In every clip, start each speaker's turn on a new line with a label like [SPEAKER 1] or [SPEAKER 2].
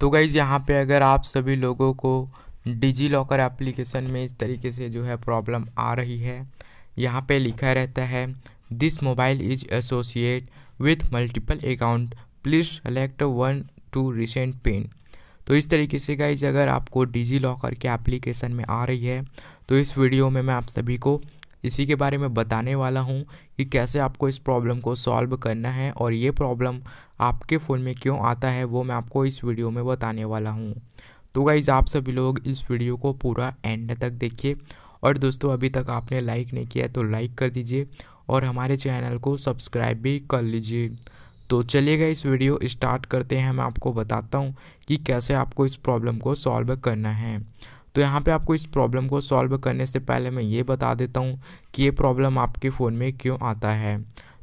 [SPEAKER 1] तो गाइज़ यहाँ पे अगर आप सभी लोगों को डिजी लॉकर एप्लीकेशन में इस तरीके से जो है प्रॉब्लम आ रही है यहाँ पे लिखा रहता है this mobile is associate with multiple account please select one to reset PIN तो इस तरीके से गाइज अगर आपको डिजी लॉकर के एप्लीकेशन में आ रही है तो इस वीडियो में मैं आप सभी को इसी के बारे में बताने वाला हूँ कि कैसे आपको इस प्रॉब्लम को सॉल्व करना है और ये प्रॉब्लम आपके फ़ोन में क्यों आता है वो मैं आपको इस वीडियो में बताने वाला हूँ तो गाइज़ आप सभी लोग इस वीडियो को पूरा एंड तक देखिए और दोस्तों अभी तक आपने लाइक नहीं किया है तो लाइक कर दीजिए और हमारे चैनल को सब्सक्राइब भी कर लीजिए तो चलिएगा इस वीडियो स्टार्ट करते हैं मैं आपको बताता हूँ कि कैसे आपको इस प्रॉब्लम को सॉल्व करना है तो यहाँ पे आपको इस प्रॉब्लम को सॉल्व करने से पहले मैं ये बता देता हूँ कि ये प्रॉब्लम आपके फ़ोन में क्यों आता है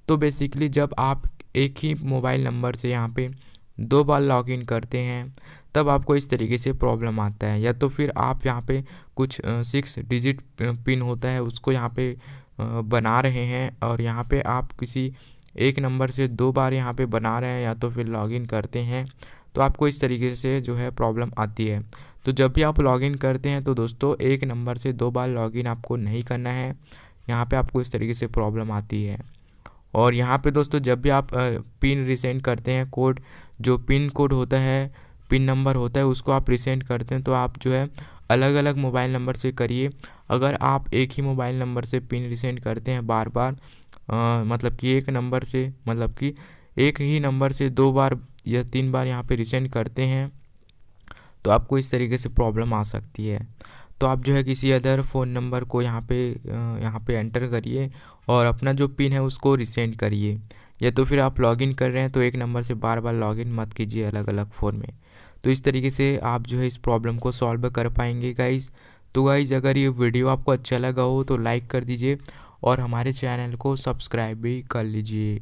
[SPEAKER 1] तो बेसिकली जब आप एक ही मोबाइल नंबर से यहाँ पे दो बार लॉगिन करते हैं तब आपको इस तरीके से प्रॉब्लम आता है या तो फिर आप यहाँ पे कुछ सिक्स डिजिट पिन होता है उसको यहाँ पे बना रहे हैं और यहाँ पे आप किसी एक नंबर से दो बार यहाँ पे बना रहे हैं या तो फिर लॉगिन करते हैं तो आपको इस तरीके से जो है प्रॉब्लम आती है तो जब भी आप लॉगिन करते हैं तो दोस्तों एक नंबर से दो बार लॉगिन आपको नहीं करना है यहाँ पे आपको इस तरीके से प्रॉब्लम आती है और यहाँ पे दोस्तों जब भी आप पिन रिसेंट करते हैं कोड जो पिन कोड होता है पिन नंबर होता है उसको आप रिसेंट करते हैं तो आप जो है अलग अलग मोबाइल नंबर से करिए अगर आप एक ही मोबाइल नंबर से पिन रिसेंट करते हैं बार बार आ, मतलब कि एक नंबर से मतलब कि एक ही नंबर से दो बार या तीन बार यहाँ पे रिसेंट करते हैं तो आपको इस तरीके से प्रॉब्लम आ सकती है तो आप जो है किसी अदर फ़ोन नंबर को यहाँ पे यहाँ पे एंटर करिए और अपना जो पिन है उसको रिसेंड करिए या तो फिर आप लॉगिन कर रहे हैं तो एक नंबर से बार बार लॉगिन मत कीजिए अलग अलग फ़ोन में तो इस तरीके से आप जो है इस प्रॉब्लम को सॉल्व कर पाएंगे गाइज़ तो गाइज़ अगर ये वीडियो आपको अच्छा लगा हो तो लाइक कर दीजिए और हमारे चैनल को सब्सक्राइब भी कर लीजिए